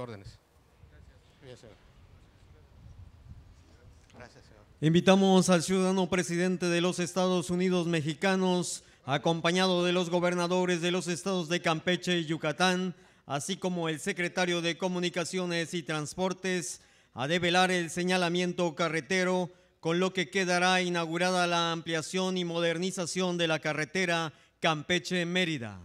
órdenes. Gracias. señor. Invitamos al ciudadano presidente de los Estados Unidos mexicanos, acompañado de los gobernadores de los estados de Campeche y Yucatán, así como el secretario de Comunicaciones y Transportes, a develar el señalamiento carretero, con lo que quedará inaugurada la ampliación y modernización de la carretera Campeche-Mérida.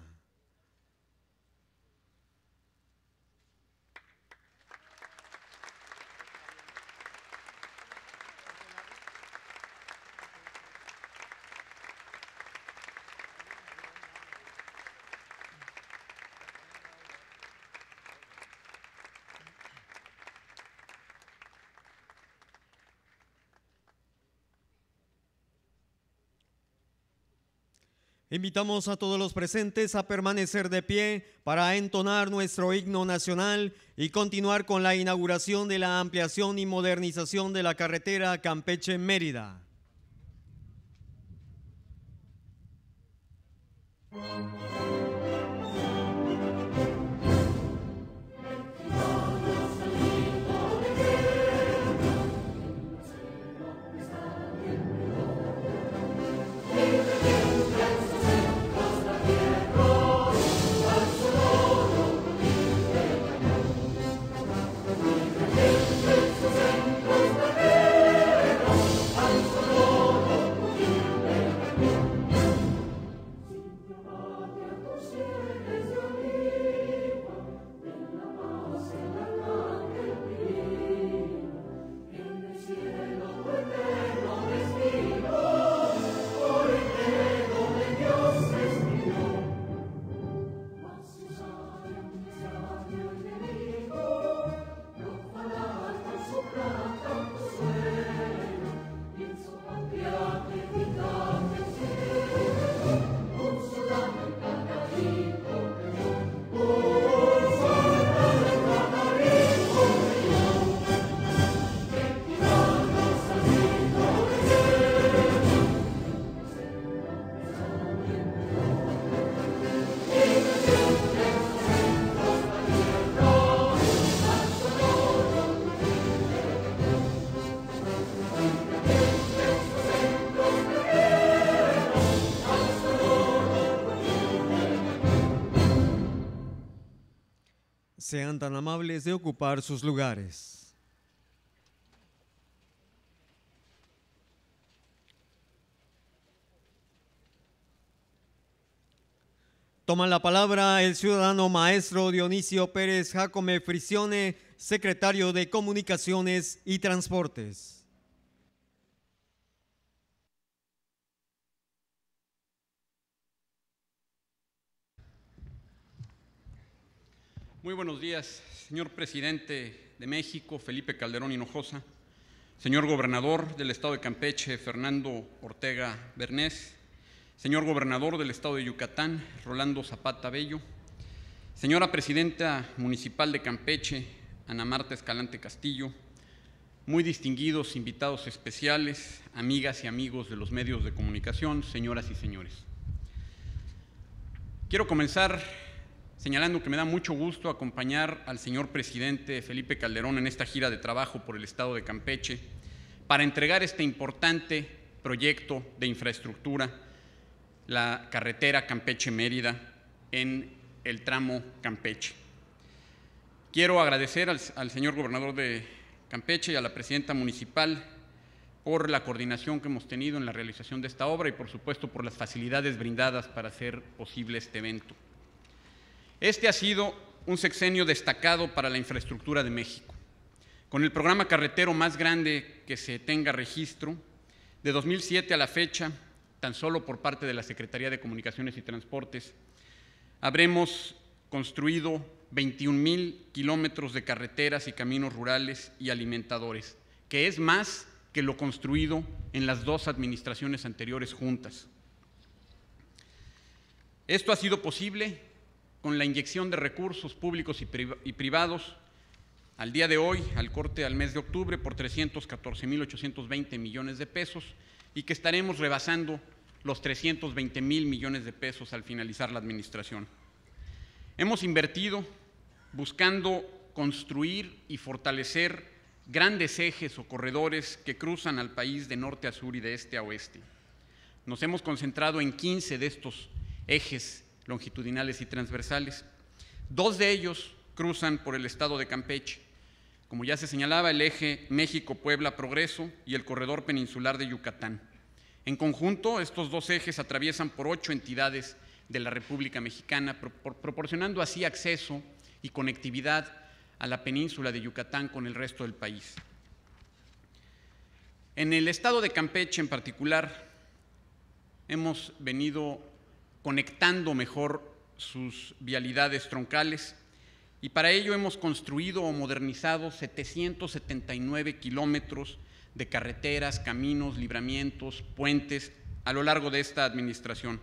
Invitamos a todos los presentes a permanecer de pie para entonar nuestro himno nacional y continuar con la inauguración de la ampliación y modernización de la carretera Campeche-Mérida. sean tan amables de ocupar sus lugares. Toma la palabra el ciudadano maestro Dionisio Pérez Jacome Frisione, secretario de Comunicaciones y Transportes. Muy buenos días, señor presidente de México, Felipe Calderón Hinojosa, señor gobernador del estado de Campeche, Fernando Ortega Bernés, señor gobernador del estado de Yucatán, Rolando Zapata Bello, señora presidenta municipal de Campeche, Ana Marta Escalante Castillo, muy distinguidos invitados especiales, amigas y amigos de los medios de comunicación, señoras y señores. Quiero comenzar señalando que me da mucho gusto acompañar al señor presidente Felipe Calderón en esta gira de trabajo por el estado de Campeche para entregar este importante proyecto de infraestructura, la carretera Campeche-Mérida en el tramo Campeche. Quiero agradecer al, señor gobernador de Campeche y a la presidenta municipal por la coordinación que hemos tenido en la realización de esta obra y por supuesto por las facilidades brindadas para hacer posible este evento. Este ha sido un sexenio destacado para la infraestructura de México, con el programa carretero más grande que se tenga registro, de 2007 a la fecha, tan solo por parte de la Secretaría de Comunicaciones y Transportes, habremos construido 21 mil kilómetros de carreteras y caminos rurales y alimentadores, que es más que lo construido en las dos administraciones anteriores juntas. Esto ha sido posible con la inyección de recursos públicos y privados al día de hoy, al corte al mes de octubre, por 314.820 millones de pesos y que estaremos rebasando los 320 mil millones de pesos al finalizar la administración. Hemos invertido buscando construir y fortalecer grandes ejes o corredores que cruzan al país de norte a sur y de este a oeste. Nos hemos concentrado en 15 de estos ejes longitudinales y transversales. Dos de ellos cruzan por el estado de Campeche. Como ya se señalaba, el eje México-Puebla-Progreso y el corredor peninsular de Yucatán. En conjunto, estos dos ejes atraviesan por ocho entidades de la República Mexicana, proporcionando así acceso y conectividad a la península de Yucatán con el resto del país. En el estado de Campeche en particular, hemos venido conectando mejor sus vialidades troncales y para ello hemos construido o modernizado 779 kilómetros de carreteras, caminos, libramientos, puentes a lo largo de esta administración.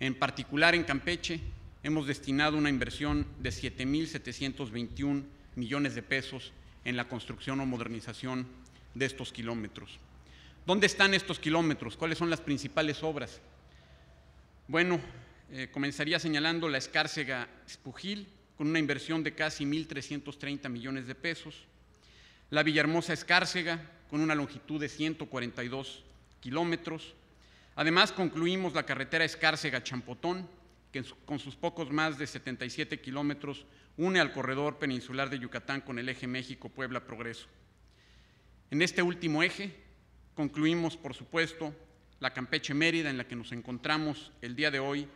En particular en Campeche hemos destinado una inversión de 7.721 millones de pesos en la construcción o modernización de estos kilómetros. ¿Dónde están estos kilómetros? ¿Cuáles son las principales obras? Bueno, eh, comenzaría señalando la escárcega Espujil, con una inversión de casi 1.330 millones de pesos. La Villahermosa Escárcega, con una longitud de 142 kilómetros. Además, concluimos la carretera Escárcega-Champotón, que con sus pocos más de 77 kilómetros une al corredor peninsular de Yucatán con el eje México-Puebla-Progreso. En este último eje, concluimos, por supuesto, la Campeche Mérida en la que nos encontramos el día de hoy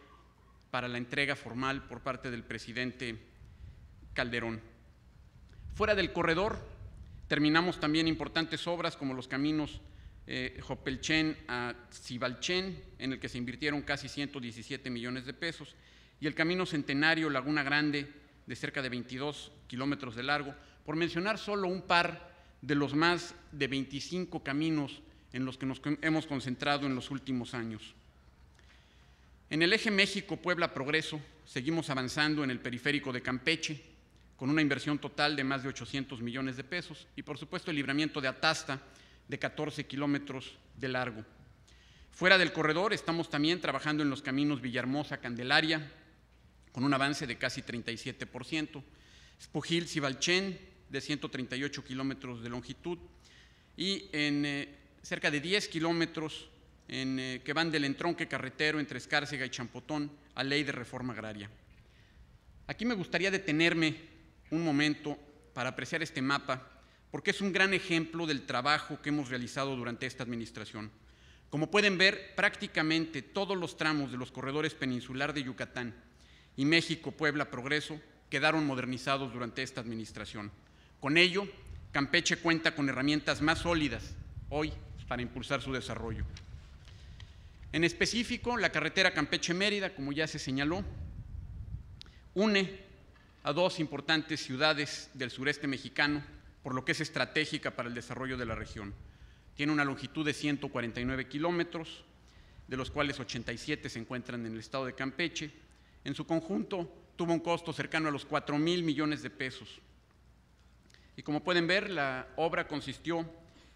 para la entrega formal por parte del presidente Calderón. Fuera del corredor terminamos también importantes obras como los caminos eh, Jopelchen a Zibalchen, en el que se invirtieron casi 117 millones de pesos, y el camino Centenario Laguna Grande, de cerca de 22 kilómetros de largo, por mencionar solo un par de los más de 25 caminos en los que nos hemos concentrado en los últimos años. En el eje México-Puebla-Progreso seguimos avanzando en el periférico de Campeche, con una inversión total de más de 800 millones de pesos y, por supuesto, el libramiento de Atasta de 14 kilómetros de largo. Fuera del corredor estamos también trabajando en los caminos Villahermosa-Candelaria, con un avance de casi 37%, spujil cibalchen de 138 kilómetros de longitud, y en eh, cerca de 10 kilómetros en, eh, que van del entronque carretero entre Escárcega y Champotón a ley de reforma agraria. Aquí me gustaría detenerme un momento para apreciar este mapa, porque es un gran ejemplo del trabajo que hemos realizado durante esta administración. Como pueden ver, prácticamente todos los tramos de los corredores peninsular de Yucatán y México-Puebla-Progreso quedaron modernizados durante esta administración. Con ello, Campeche cuenta con herramientas más sólidas hoy para impulsar su desarrollo. En específico, la carretera Campeche-Mérida, como ya se señaló, une a dos importantes ciudades del sureste mexicano, por lo que es estratégica para el desarrollo de la región. Tiene una longitud de 149 kilómetros, de los cuales 87 se encuentran en el estado de Campeche. En su conjunto, tuvo un costo cercano a los 4 mil millones de pesos. Y como pueden ver, la obra consistió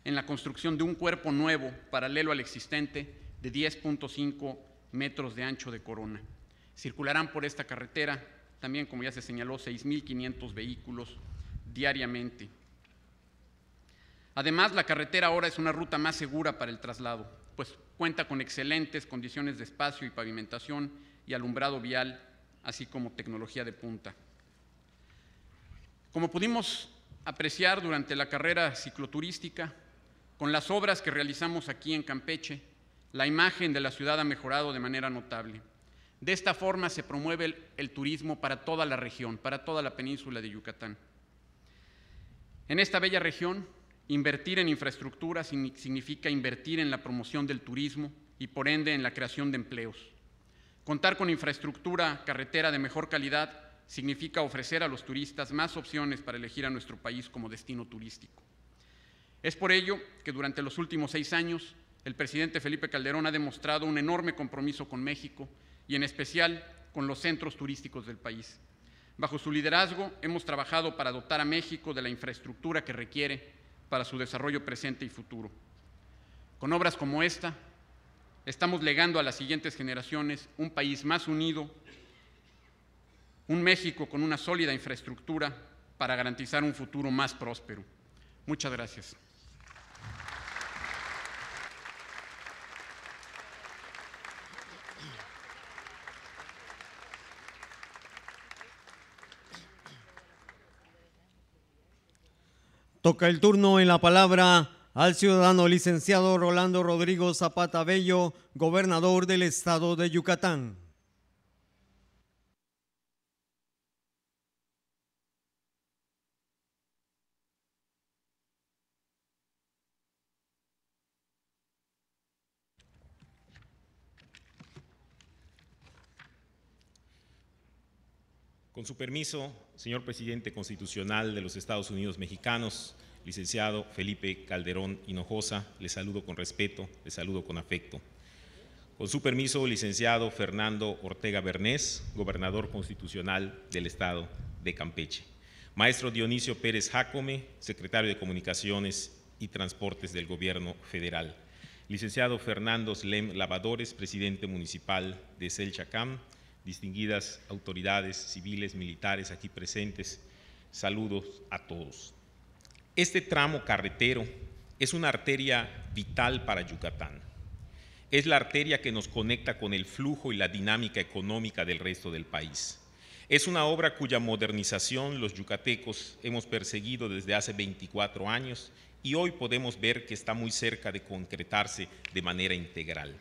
en la construcción de un cuerpo nuevo paralelo al existente de 10.5 metros de ancho de corona. Circularán por esta carretera también, como ya se señaló, 6.500 vehículos diariamente. Además, la carretera ahora es una ruta más segura para el traslado, pues cuenta con excelentes condiciones de espacio y pavimentación y alumbrado vial, así como tecnología de punta. Como pudimos apreciar durante la carrera cicloturística, con las obras que realizamos aquí en Campeche, la imagen de la ciudad ha mejorado de manera notable. De esta forma se promueve el, turismo para toda la región, para toda la península de Yucatán. En esta bella región, invertir en infraestructura significa invertir en la promoción del turismo y por ende en la creación de empleos. Contar con infraestructura carretera de mejor calidad significa ofrecer a los turistas más opciones para elegir a nuestro país como destino turístico. Es por ello que durante los últimos seis años el presidente Felipe Calderón ha demostrado un enorme compromiso con México y en especial con los centros turísticos del país. Bajo su liderazgo hemos trabajado para dotar a México de la infraestructura que requiere para su desarrollo presente y futuro. Con obras como esta, estamos legando a las siguientes generaciones un país más unido, un México con una sólida infraestructura para garantizar un futuro más próspero. Muchas gracias. Toca el turno en la palabra al ciudadano licenciado Rolando Rodrigo Zapata Bello, gobernador del estado de Yucatán. Con su permiso, señor presidente constitucional de los Estados Unidos mexicanos, licenciado Felipe Calderón Hinojosa, le saludo con respeto, le saludo con afecto. Con su permiso, licenciado Fernando Ortega Bernés, gobernador constitucional del Estado de Campeche. Maestro Dionisio Pérez Jácome, secretario de Comunicaciones y Transportes del Gobierno Federal. Licenciado Fernando Slem Lavadores, presidente municipal de Selchacam distinguidas autoridades civiles, militares aquí presentes, saludos a todos. Este tramo carretero es una arteria vital para Yucatán. Es la arteria que nos conecta con el flujo y la dinámica económica del resto del país. Es una obra cuya modernización los yucatecos hemos perseguido desde hace 24 años y hoy podemos ver que está muy cerca de concretarse de manera integral.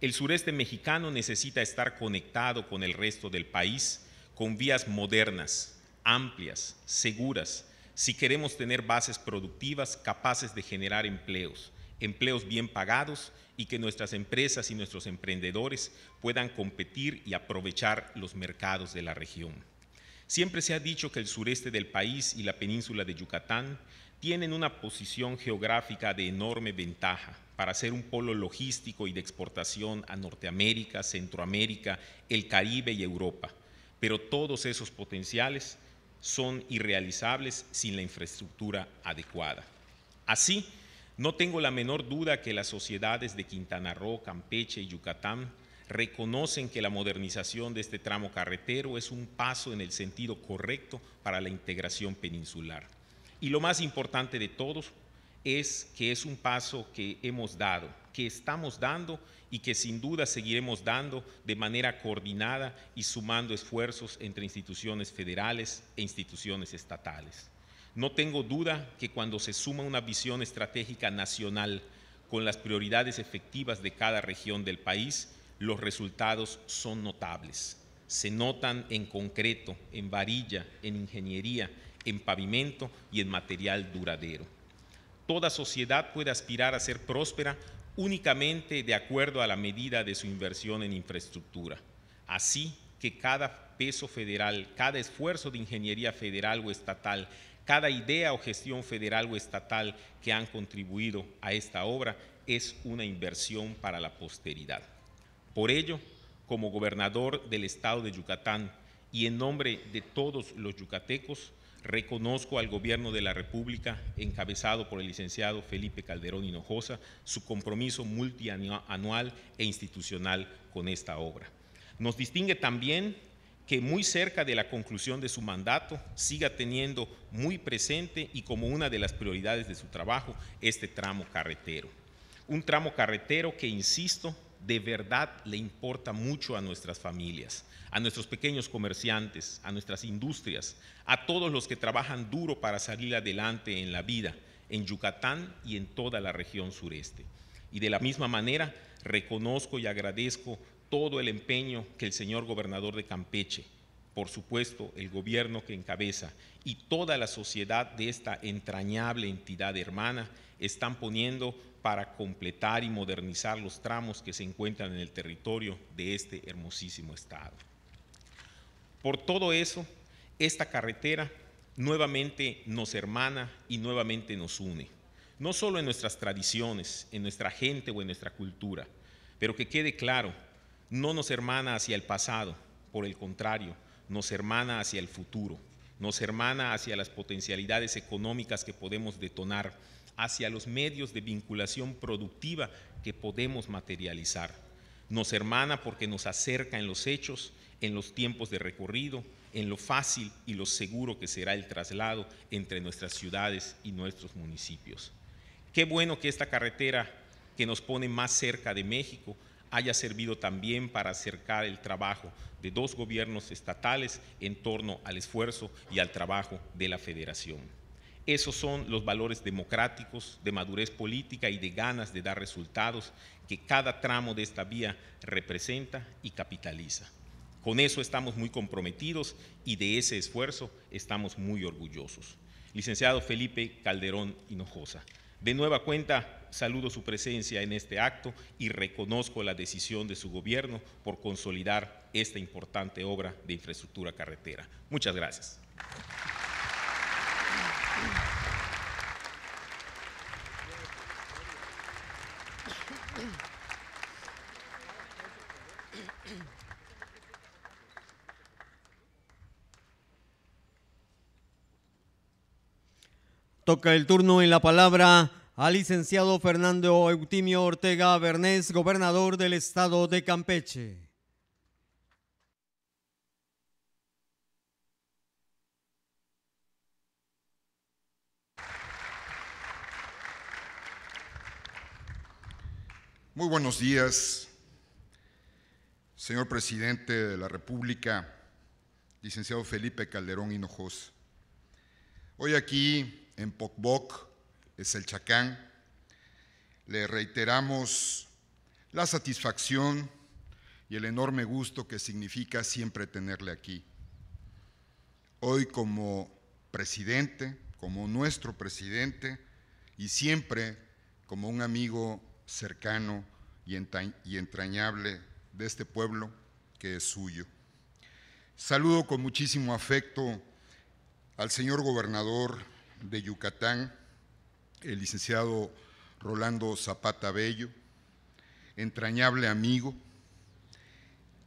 El sureste mexicano necesita estar conectado con el resto del país con vías modernas, amplias, seguras, si queremos tener bases productivas capaces de generar empleos, empleos bien pagados y que nuestras empresas y nuestros emprendedores puedan competir y aprovechar los mercados de la región. Siempre se ha dicho que el sureste del país y la península de Yucatán tienen una posición geográfica de enorme ventaja para ser un polo logístico y de exportación a Norteamérica, Centroamérica, el Caribe y Europa. Pero todos esos potenciales son irrealizables sin la infraestructura adecuada. Así, no tengo la menor duda que las sociedades de Quintana Roo, Campeche y Yucatán reconocen que la modernización de este tramo carretero es un paso en el sentido correcto para la integración peninsular. Y lo más importante de todos, es que es un paso que hemos dado, que estamos dando y que sin duda seguiremos dando de manera coordinada y sumando esfuerzos entre instituciones federales e instituciones estatales. No tengo duda que cuando se suma una visión estratégica nacional con las prioridades efectivas de cada región del país, los resultados son notables. Se notan en concreto, en varilla, en ingeniería, en pavimento y en material duradero. Toda sociedad puede aspirar a ser próspera únicamente de acuerdo a la medida de su inversión en infraestructura. Así que cada peso federal, cada esfuerzo de ingeniería federal o estatal, cada idea o gestión federal o estatal que han contribuido a esta obra es una inversión para la posteridad. Por ello, como gobernador del estado de Yucatán y en nombre de todos los yucatecos, Reconozco al gobierno de la República, encabezado por el licenciado Felipe Calderón Hinojosa, su compromiso multianual e institucional con esta obra. Nos distingue también que muy cerca de la conclusión de su mandato siga teniendo muy presente y como una de las prioridades de su trabajo este tramo carretero. Un tramo carretero que, insisto, de verdad le importa mucho a nuestras familias, a nuestros pequeños comerciantes, a nuestras industrias, a todos los que trabajan duro para salir adelante en la vida, en Yucatán y en toda la región sureste. Y de la misma manera, reconozco y agradezco todo el empeño que el señor gobernador de Campeche, por supuesto, el gobierno que encabeza y toda la sociedad de esta entrañable entidad hermana están poniendo para completar y modernizar los tramos que se encuentran en el territorio de este hermosísimo estado. Por todo eso, esta carretera nuevamente nos hermana y nuevamente nos une, no solo en nuestras tradiciones, en nuestra gente o en nuestra cultura, pero que quede claro, no nos hermana hacia el pasado, por el contrario, nos hermana hacia el futuro, nos hermana hacia las potencialidades económicas que podemos detonar hacia los medios de vinculación productiva que podemos materializar. Nos hermana porque nos acerca en los hechos, en los tiempos de recorrido, en lo fácil y lo seguro que será el traslado entre nuestras ciudades y nuestros municipios. Qué bueno que esta carretera que nos pone más cerca de México haya servido también para acercar el trabajo de dos gobiernos estatales en torno al esfuerzo y al trabajo de la federación. Esos son los valores democráticos, de madurez política y de ganas de dar resultados que cada tramo de esta vía representa y capitaliza. Con eso estamos muy comprometidos y de ese esfuerzo estamos muy orgullosos. Licenciado Felipe Calderón Hinojosa, de nueva cuenta saludo su presencia en este acto y reconozco la decisión de su gobierno por consolidar esta importante obra de infraestructura carretera. Muchas gracias. Toca el turno en la palabra al licenciado Fernando Eutimio Ortega Bernés, gobernador del estado de Campeche. Muy buenos días, señor presidente de la República, licenciado Felipe Calderón Hinojosa. Hoy aquí en Pocboc, es el Chacán, le reiteramos la satisfacción y el enorme gusto que significa siempre tenerle aquí. Hoy como presidente, como nuestro presidente y siempre como un amigo cercano y, entrañable de este pueblo que es suyo. Saludo con muchísimo afecto al señor gobernador de Yucatán, el licenciado Rolando Zapata Bello, entrañable amigo,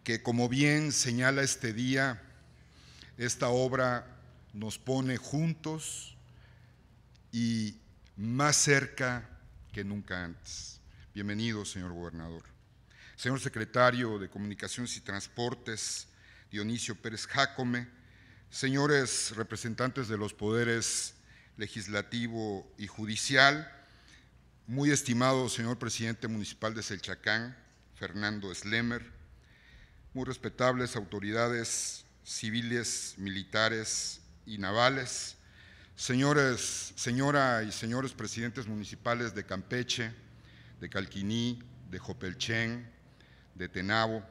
que como bien señala este día, esta obra nos pone juntos y más cerca que nunca antes. Bienvenido, señor gobernador. Señor secretario de Comunicaciones y Transportes, Dionisio Pérez Jácome, señores representantes de los poderes legislativo y judicial, muy estimado señor presidente municipal de Selchacán, Fernando Slemer, muy respetables autoridades civiles, militares y navales, señores, señora y señores presidentes municipales de Campeche, de Calquiní, de Jopelchen, de Tenabo.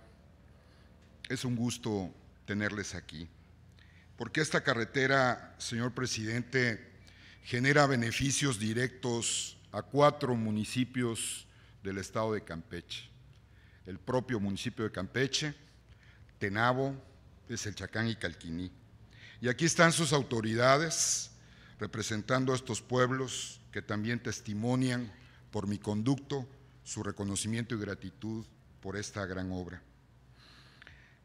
Es un gusto tenerles aquí, porque esta carretera, señor presidente, genera beneficios directos a cuatro municipios del estado de Campeche. El propio municipio de Campeche, Tenabo, es el Chacán y Calquiní. Y aquí están sus autoridades representando a estos pueblos que también testimonian por mi conducto, su reconocimiento y gratitud por esta gran obra.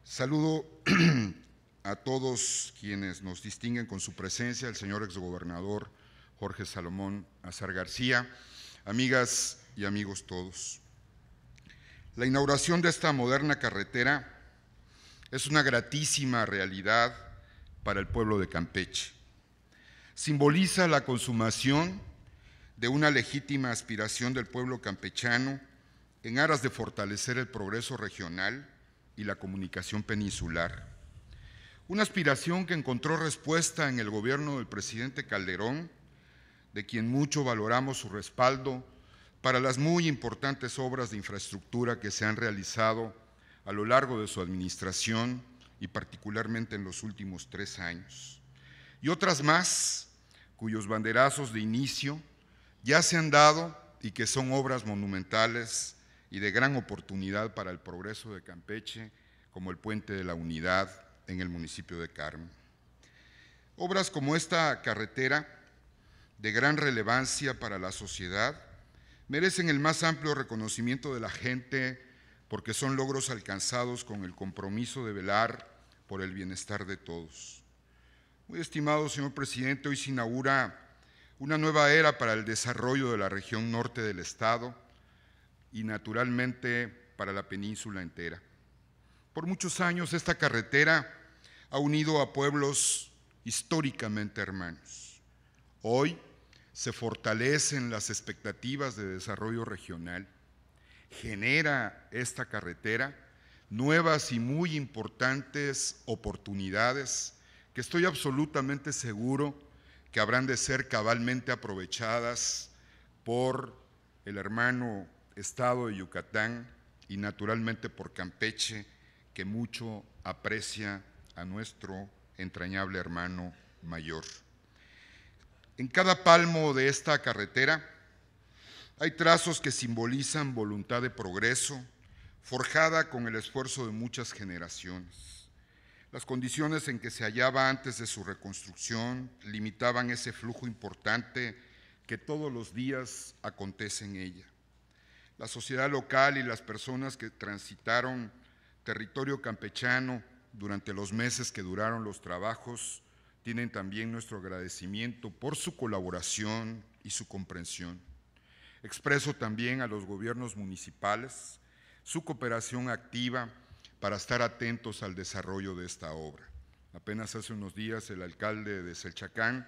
Saludo a todos quienes nos distinguen con su presencia, el señor exgobernador Jorge Salomón Azar García, amigas y amigos todos. La inauguración de esta moderna carretera es una gratísima realidad para el pueblo de Campeche. Simboliza la consumación de una legítima aspiración del pueblo campechano en aras de fortalecer el progreso regional y la comunicación peninsular. Una aspiración que encontró respuesta en el gobierno del presidente Calderón, de quien mucho valoramos su respaldo para las muy importantes obras de infraestructura que se han realizado a lo largo de su administración y particularmente en los últimos tres años. Y otras más, cuyos banderazos de inicio ya se han dado y que son obras monumentales y de gran oportunidad para el progreso de Campeche, como el Puente de la Unidad en el municipio de Carmen. Obras como esta carretera, de gran relevancia para la sociedad, merecen el más amplio reconocimiento de la gente porque son logros alcanzados con el compromiso de velar por el bienestar de todos. Muy estimado señor presidente, hoy se inaugura una nueva era para el desarrollo de la región norte del Estado y naturalmente para la península entera. Por muchos años esta carretera ha unido a pueblos históricamente hermanos. Hoy se fortalecen las expectativas de desarrollo regional. Genera esta carretera nuevas y muy importantes oportunidades que estoy absolutamente seguro que habrán de ser cabalmente aprovechadas por el hermano estado de Yucatán y naturalmente por Campeche, que mucho aprecia a nuestro entrañable hermano mayor. En cada palmo de esta carretera hay trazos que simbolizan voluntad de progreso, forjada con el esfuerzo de muchas generaciones. Las condiciones en que se hallaba antes de su reconstrucción limitaban ese flujo importante que todos los días acontece en ella. La sociedad local y las personas que transitaron territorio campechano durante los meses que duraron los trabajos tienen también nuestro agradecimiento por su colaboración y su comprensión. Expreso también a los gobiernos municipales su cooperación activa para estar atentos al desarrollo de esta obra. Apenas hace unos días el alcalde de Selchacán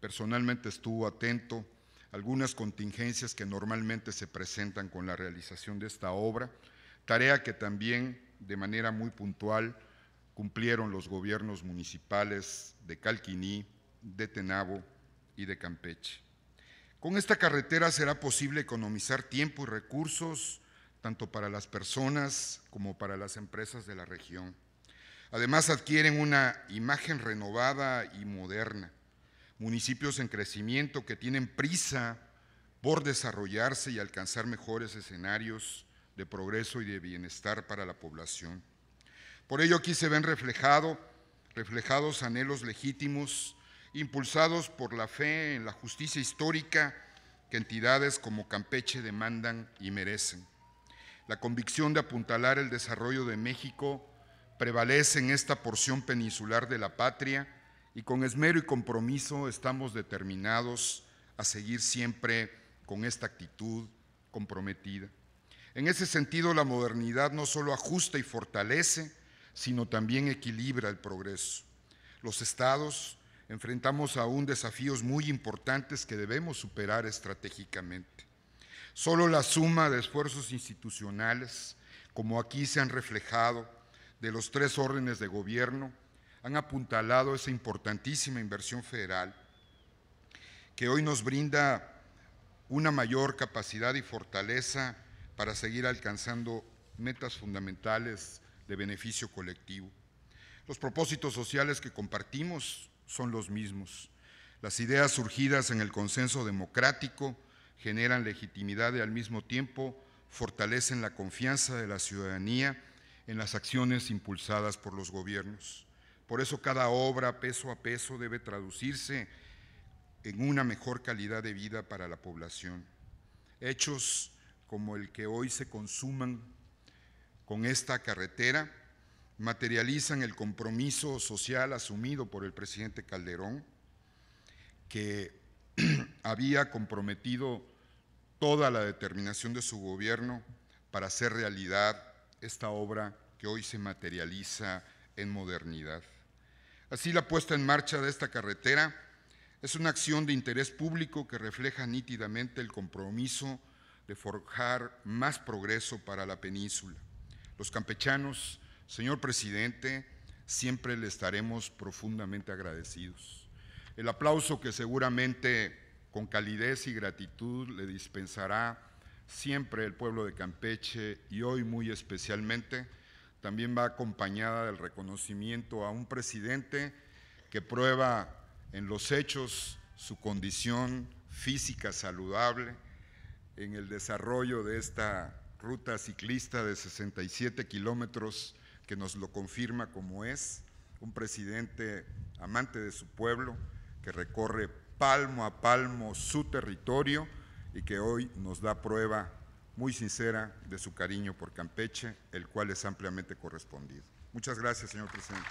personalmente estuvo atento a algunas contingencias que normalmente se presentan con la realización de esta obra, tarea que también de manera muy puntual cumplieron los gobiernos municipales de Calquiní, de Tenabo y de Campeche. Con esta carretera será posible economizar tiempo y recursos tanto para las personas como para las empresas de la región. Además adquieren una imagen renovada y moderna. Municipios en crecimiento que tienen prisa por desarrollarse y alcanzar mejores escenarios de progreso y de bienestar para la población. Por ello aquí se ven reflejados anhelos legítimos impulsados por la fe en la justicia histórica que entidades como Campeche demandan y merecen. La convicción de apuntalar el desarrollo de México prevalece en esta porción peninsular de la patria y con esmero y compromiso estamos determinados a seguir siempre con esta actitud comprometida. En ese sentido, la modernidad no solo ajusta y fortalece, sino también equilibra el progreso. Los estados enfrentamos aún desafíos muy importantes que debemos superar estratégicamente. Solo la suma de esfuerzos institucionales, como aquí se han reflejado, de los tres órdenes de gobierno, han apuntalado esa importantísima inversión federal que hoy nos brinda una mayor capacidad y fortaleza para seguir alcanzando metas fundamentales de beneficio colectivo. Los propósitos sociales que compartimos son los mismos. Las ideas surgidas en el consenso democrático generan legitimidad y al mismo tiempo fortalecen la confianza de la ciudadanía en las acciones impulsadas por los gobiernos. Por eso cada obra peso a peso debe traducirse en una mejor calidad de vida para la población. Hechos como el que hoy se consuman con esta carretera materializan el compromiso social asumido por el presidente Calderón, que había comprometido toda la determinación de su gobierno para hacer realidad esta obra que hoy se materializa en modernidad. Así la puesta en marcha de esta carretera es una acción de interés público que refleja nítidamente el compromiso de forjar más progreso para la península. Los campechanos, señor presidente, siempre le estaremos profundamente agradecidos el aplauso que seguramente con calidez y gratitud le dispensará siempre el pueblo de Campeche y hoy muy especialmente también va acompañada del reconocimiento a un presidente que prueba en los hechos su condición física saludable, en el desarrollo de esta ruta ciclista de 67 kilómetros que nos lo confirma como es, un presidente amante de su pueblo, que recorre palmo a palmo su territorio y que hoy nos da prueba muy sincera de su cariño por Campeche, el cual es ampliamente correspondido. Muchas gracias, señor presidente.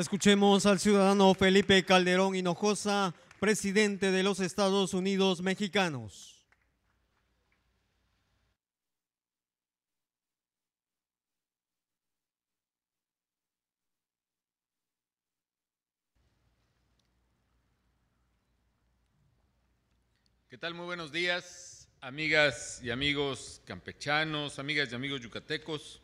Escuchemos al ciudadano Felipe Calderón Hinojosa, presidente de los Estados Unidos mexicanos. ¿Qué tal? Muy buenos días, amigas y amigos campechanos, amigas y amigos yucatecos.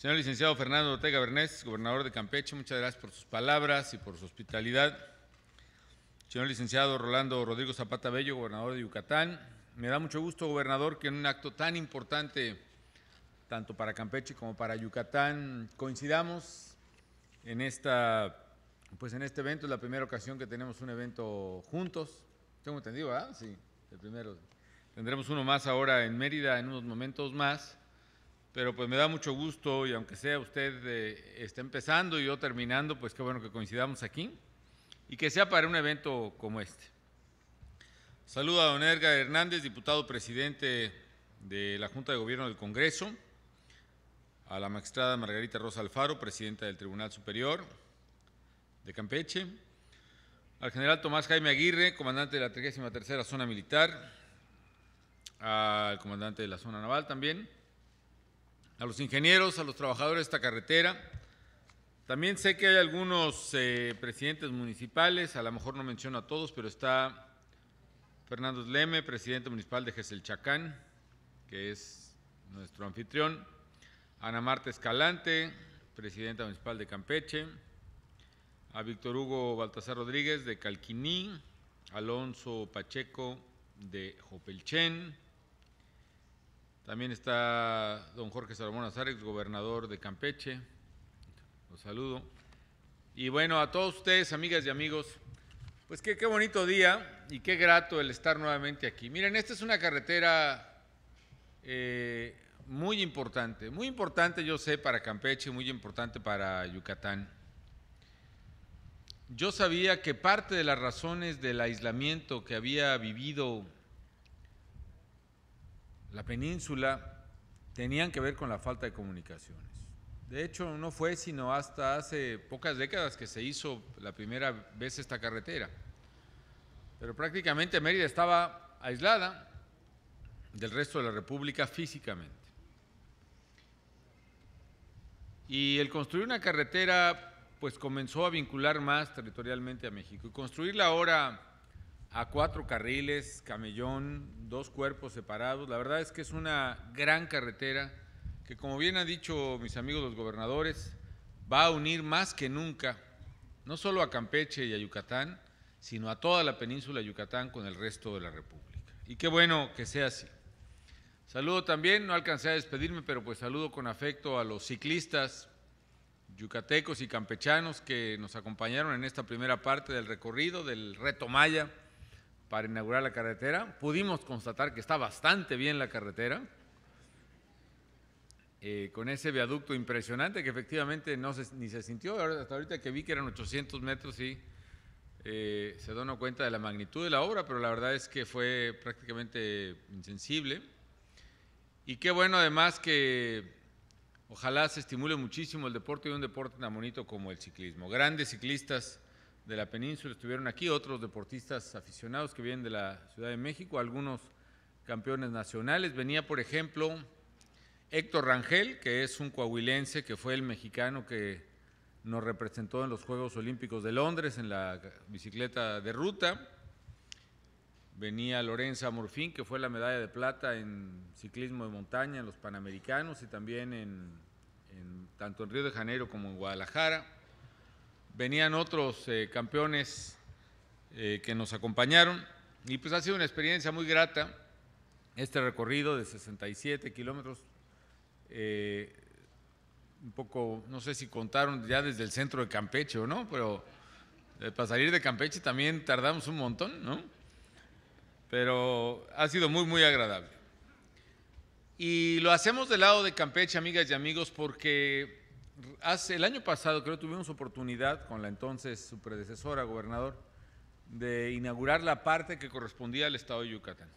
Señor licenciado Fernando Ortega Bernés, gobernador de Campeche, muchas gracias por sus palabras y por su hospitalidad. Señor licenciado Rolando Rodrigo Zapata Bello, gobernador de Yucatán, me da mucho gusto, gobernador, que en un acto tan importante, tanto para Campeche como para Yucatán, coincidamos en esta, pues en este evento. Es la primera ocasión que tenemos un evento juntos. Tengo entendido, ¿verdad? Sí, el primero. Tendremos uno más ahora en Mérida en unos momentos más. Pero pues me da mucho gusto y aunque sea usted eh, está empezando y yo terminando, pues qué bueno que coincidamos aquí y que sea para un evento como este. Saludo a don Erga Hernández, diputado presidente de la Junta de Gobierno del Congreso, a la magistrada Margarita Rosa Alfaro, presidenta del Tribunal Superior de Campeche, al general Tomás Jaime Aguirre, comandante de la 33 Zona Militar, al comandante de la Zona Naval también, a los ingenieros, a los trabajadores de esta carretera. También sé que hay algunos eh, presidentes municipales, a lo mejor no menciono a todos, pero está Fernando Leme, presidente municipal de Gesel que es nuestro anfitrión, Ana Marta Escalante, presidenta municipal de Campeche, a Víctor Hugo Baltasar Rodríguez de Calquiní, Alonso Pacheco de Jopelchen, también está don Jorge Salomón Azárez, gobernador de Campeche. Los saludo. Y bueno, a todos ustedes, amigas y amigos, pues qué, bonito día y qué grato el estar nuevamente aquí. Miren, esta es una carretera eh, muy importante, muy importante yo sé para Campeche, muy importante para Yucatán. Yo sabía que parte de las razones del aislamiento que había vivido la península tenían que ver con la falta de comunicaciones. De hecho, no fue sino hasta hace pocas décadas que se hizo la primera vez esta carretera. Pero prácticamente Mérida estaba aislada del resto de la República físicamente. Y el construir una carretera pues comenzó a vincular más territorialmente a México. Y construirla ahora a cuatro carriles, camellón, dos cuerpos separados. La verdad es que es una gran carretera que, como bien han dicho mis amigos los gobernadores, va a unir más que nunca, no solo a Campeche y a Yucatán, sino a toda la península de Yucatán con el resto de la República. Y qué bueno que sea así. Saludo también, no alcancé a despedirme, pero pues saludo con afecto a los ciclistas yucatecos y campechanos que nos acompañaron en esta primera parte del recorrido del Reto Maya para inaugurar la carretera. Pudimos constatar que está bastante bien la carretera, eh, con ese viaducto impresionante que efectivamente no ni se sintió. Hasta ahorita que vi que eran 800 metros y eh, se donó cuenta de la magnitud de la obra, pero la verdad es que fue prácticamente insensible. Y qué bueno además que ojalá se estimule muchísimo el deporte y un deporte tan bonito como el ciclismo. Grandes ciclistas de la península estuvieron aquí, otros deportistas aficionados que vienen de la Ciudad de México, algunos campeones nacionales. Venía, por ejemplo, Héctor Rangel, que es un coahuilense, que fue el mexicano que nos representó en los Juegos Olímpicos de Londres en la bicicleta de ruta. Venía Lorenza Morfín, que fue la medalla de plata en ciclismo de montaña en los Panamericanos y también en, en tanto en Río de Janeiro como en Guadalajara venían otros eh, campeones eh, que nos acompañaron y pues ha sido una experiencia muy grata este recorrido de 67 kilómetros. Eh, un poco, no sé si contaron ya desde el centro de Campeche o no, pero para salir de Campeche también tardamos un montón, ¿no? Pero ha sido muy, muy agradable. Y lo hacemos del lado de Campeche, amigas y amigos, porque hace, el año pasado creo tuvimos oportunidad con la entonces su predecesora, gobernador, de inaugurar la parte que correspondía al estado de Yucatán.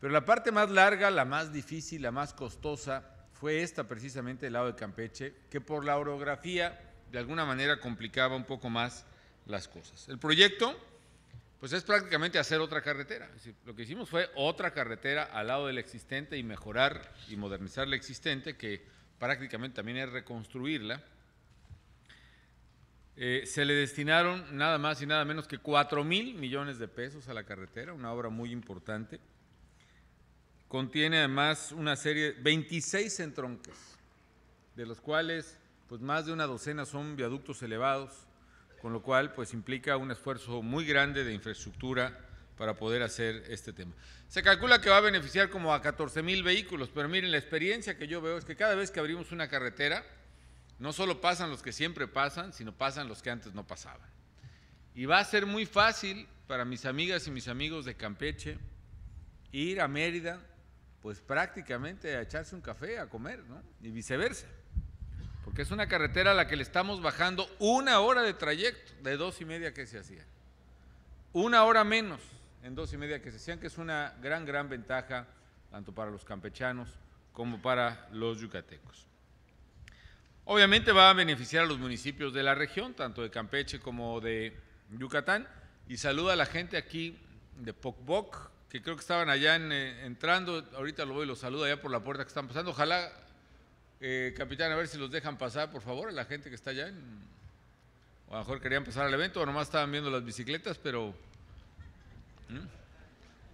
Pero la parte más larga, la más difícil, la más costosa, fue esta precisamente el lado de Campeche, que por la orografía de alguna manera complicaba un poco más las cosas. El proyecto, pues es prácticamente hacer otra carretera. lo que hicimos fue otra carretera al lado de la existente y mejorar y modernizar la existente, que prácticamente también es reconstruirla, eh, se le destinaron nada más y nada menos que 4 mil millones de pesos a la carretera, una obra muy importante. Contiene además una serie, de 26 entronques, de los cuales pues más de una docena son viaductos elevados, con lo cual pues implica un esfuerzo muy grande de infraestructura para poder hacer este tema. Se calcula que va a beneficiar como a 14 mil vehículos, pero miren, la experiencia que yo veo es que cada vez que abrimos una carretera, no solo pasan los que siempre pasan, sino pasan los que antes no pasaban. Y va a ser muy fácil para mis amigas y mis amigos de Campeche ir a Mérida, pues prácticamente a echarse un café, a comer, ¿no? Y viceversa. Porque es una carretera a la que le estamos bajando una hora de trayecto, de dos y media que se hacía. Una hora menos en dos y media que se decían que es una gran, gran ventaja tanto para los campechanos como para los yucatecos. Obviamente va a beneficiar a los municipios de la región, tanto de Campeche como de Yucatán. Y saluda a la gente aquí de Pocboc, que creo que estaban allá eh, entrando. Ahorita lo voy y los saludo allá por la puerta que están pasando. Ojalá, eh, capitán, a ver si los dejan pasar, por favor, a la gente que está allá. o a lo mejor querían pasar al evento, o nomás estaban viendo las bicicletas, pero ¿Mm?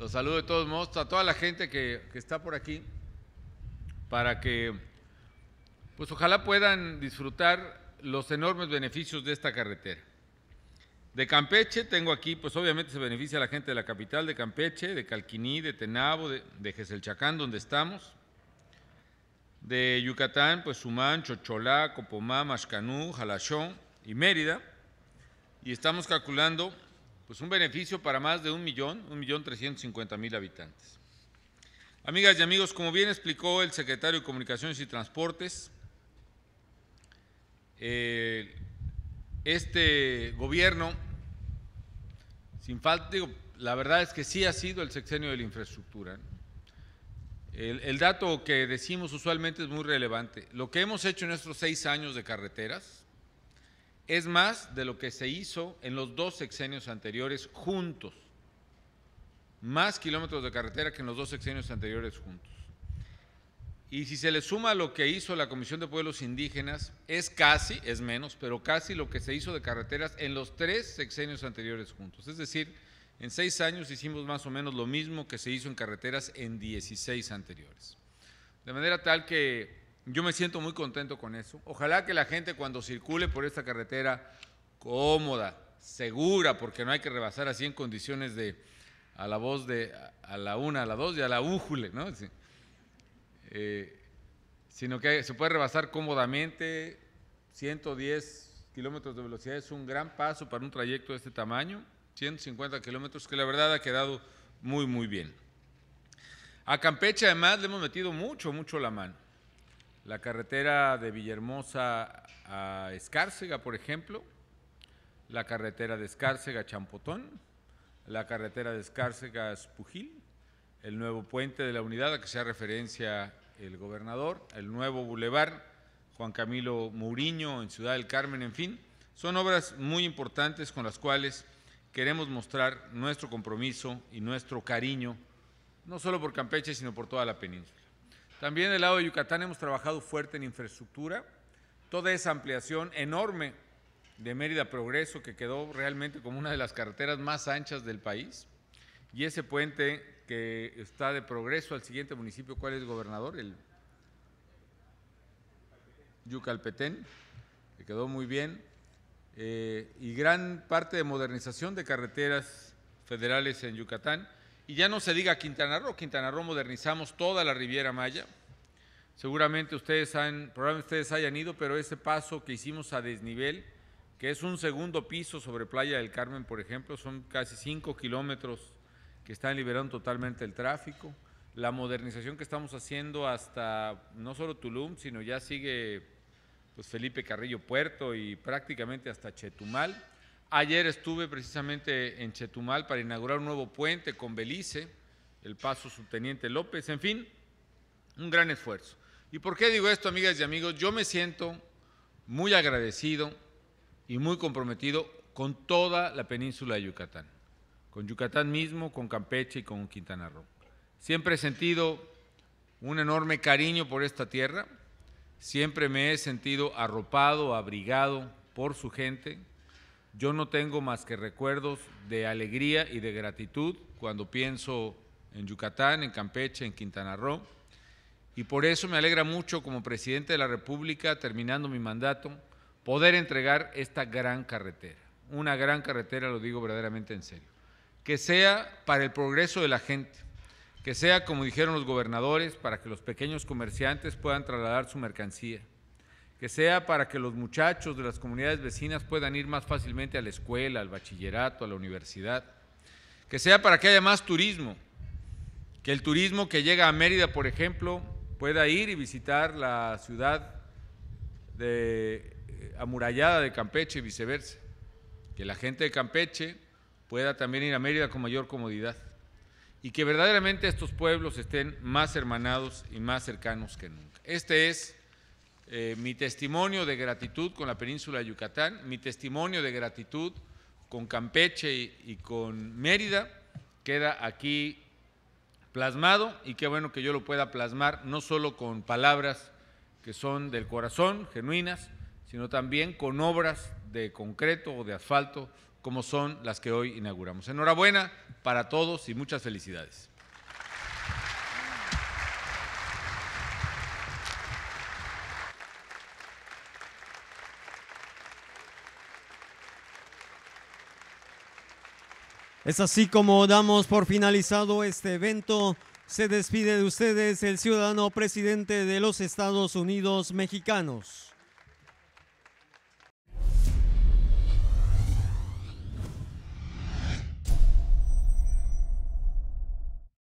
Los saludo de todos modos a toda la gente que, está por aquí para que, pues ojalá puedan disfrutar los enormes beneficios de esta carretera. De Campeche tengo aquí, pues obviamente se beneficia a la gente de la capital de Campeche, de Calquiní, de Tenabo, de, Geselchacán, donde estamos. De Yucatán, pues Sumán, Chocholá, Copomá, Mashcanú, Jalachón y Mérida. Y estamos calculando pues un beneficio para más de un millón, un millón trescientos cincuenta mil habitantes. Amigas y amigos, como bien explicó el secretario de Comunicaciones y Transportes, eh, este gobierno, sin falta, digo, la verdad es que sí ha sido el sexenio de la infraestructura. El, dato que decimos usualmente es muy relevante. Lo que hemos hecho en nuestros seis años de carreteras, es más de lo que se hizo en los dos sexenios anteriores juntos. Más kilómetros de carretera que en los dos sexenios anteriores juntos. Y si se le suma lo que hizo la Comisión de Pueblos Indígenas, es casi, es menos, pero casi lo que se hizo de carreteras en los tres sexenios anteriores juntos. Es decir, en seis años hicimos más o menos lo mismo que se hizo en carreteras en 16 anteriores. De manera tal que yo me siento muy contento con eso. Ojalá que la gente cuando circule por esta carretera cómoda, segura, porque no hay que rebasar así en condiciones de a la voz de a la una, a la dos y a la újule, ¿no? Eh, sino que se puede rebasar cómodamente. 110 kilómetros de velocidad es un gran paso para un trayecto de este tamaño. 150 kilómetros, que la verdad ha quedado muy, muy bien. A Campeche además le hemos metido mucho, mucho la mano. La carretera de Villahermosa a Escárcega, por ejemplo, la carretera de Escárcega a Champotón, la carretera de Escárcega a Spujil, el nuevo puente de la unidad a que se hace referencia el gobernador, el nuevo bulevar Juan Camilo Mourinho en Ciudad del Carmen, en fin, son obras muy importantes con las cuales queremos mostrar nuestro compromiso y nuestro cariño, no solo por Campeche, sino por toda la península. También del lado de Yucatán hemos trabajado fuerte en infraestructura. Toda esa ampliación enorme de Mérida Progreso, que quedó realmente como una de las carreteras más anchas del país, y ese puente que está de progreso al siguiente municipio, ¿cuál es, gobernador? El Yucalpetén, que quedó muy bien, eh, y gran parte de modernización de carreteras federales en Yucatán. Y ya no se diga Quintana Roo, Quintana Roo modernizamos toda la Riviera Maya. Seguramente ustedes han, ustedes hayan ido, pero ese paso que hicimos a desnivel, que es un segundo piso sobre Playa del Carmen, por ejemplo, son casi cinco kilómetros que están liberando totalmente el tráfico. La modernización que estamos haciendo hasta no solo Tulum, sino ya sigue pues, Felipe Carrillo Puerto y prácticamente hasta Chetumal. Ayer estuve precisamente en Chetumal para inaugurar un nuevo puente con Belice, el paso Subteniente López, en fin, un gran esfuerzo. ¿Y por qué digo esto, amigas y amigos? Yo me siento muy agradecido y muy comprometido con toda la península de Yucatán, con Yucatán mismo, con Campeche y con Quintana Roo. Siempre he sentido un enorme cariño por esta tierra, siempre me he sentido arropado, abrigado por su gente yo no tengo más que recuerdos de alegría y de gratitud cuando pienso en Yucatán, en Campeche, en Quintana Roo. Y por eso me alegra mucho como presidente de la República, terminando mi mandato, poder entregar esta gran carretera. Una gran carretera, lo digo verdaderamente en serio. Que sea para el progreso de la gente, que sea, como dijeron los gobernadores, para que los pequeños comerciantes puedan trasladar su mercancía, que sea para que los muchachos de las comunidades vecinas puedan ir más fácilmente a la escuela, al bachillerato, a la universidad, que sea para que haya más turismo, que el turismo que llega a Mérida, por ejemplo, pueda ir y visitar la ciudad de, eh, amurallada de Campeche y viceversa, que la gente de Campeche pueda también ir a Mérida con mayor comodidad y que verdaderamente estos pueblos estén más hermanados y más cercanos que nunca. Este es eh, mi testimonio de gratitud con la península de Yucatán, mi testimonio de gratitud con Campeche y, y con Mérida, queda aquí plasmado y qué bueno que yo lo pueda plasmar no solo con palabras que son del corazón, genuinas, sino también con obras de concreto o de asfalto como son las que hoy inauguramos. Enhorabuena para todos y muchas felicidades. Es así como damos por finalizado este evento. Se despide de ustedes el ciudadano presidente de los Estados Unidos mexicanos.